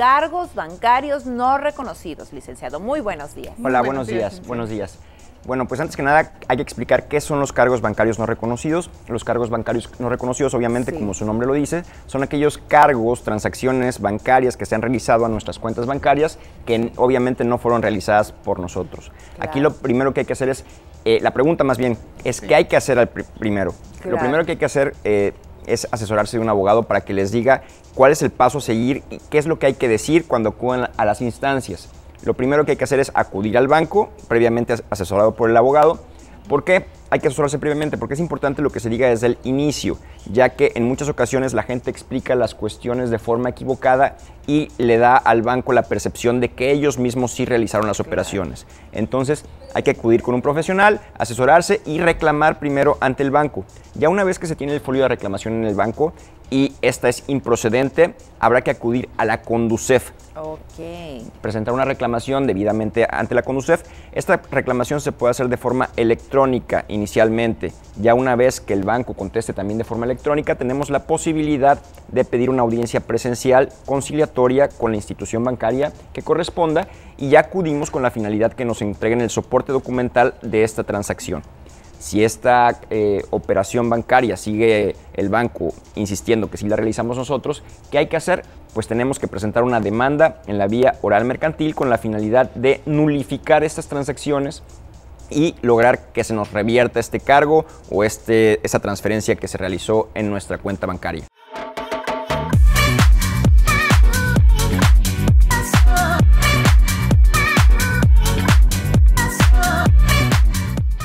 cargos bancarios no reconocidos. Licenciado, muy buenos días. Hola, buenos, días, buenos días. Bueno, pues antes que nada hay que explicar qué son los cargos bancarios no reconocidos. Los cargos bancarios no reconocidos, obviamente, como su nombre lo dice, son aquellos cargos, transacciones bancarias que se han realizado a nuestras cuentas bancarias que obviamente no fueron realizadas por nosotros. Aquí lo primero que hay que hacer es, eh, la pregunta más bien, es qué hay que hacer al primero. Lo primero que hay que hacer... Eh, es asesorarse de un abogado para que les diga cuál es el paso a seguir y qué es lo que hay que decir cuando acudan a las instancias. Lo primero que hay que hacer es acudir al banco, previamente asesorado por el abogado. ¿Por qué? hay que asesorarse previamente porque es importante lo que se diga desde el inicio, ya que en muchas ocasiones la gente explica las cuestiones de forma equivocada y le da al banco la percepción de que ellos mismos sí realizaron las operaciones. Entonces hay que acudir con un profesional, asesorarse y reclamar primero ante el banco. Ya una vez que se tiene el folio de reclamación en el banco y esta es improcedente, habrá que acudir a la Conducef. Okay. Presentar una reclamación debidamente ante la Conducef. Esta reclamación se puede hacer de forma electrónica y inicialmente. Ya una vez que el banco conteste también de forma electrónica, tenemos la posibilidad de pedir una audiencia presencial conciliatoria con la institución bancaria que corresponda y ya acudimos con la finalidad que nos entreguen el soporte documental de esta transacción. Si esta eh, operación bancaria sigue el banco insistiendo que si la realizamos nosotros, ¿qué hay que hacer? Pues tenemos que presentar una demanda en la vía oral mercantil con la finalidad de nulificar estas transacciones y lograr que se nos revierta este cargo o este, transferencia que se realizó en nuestra cuenta bancaria.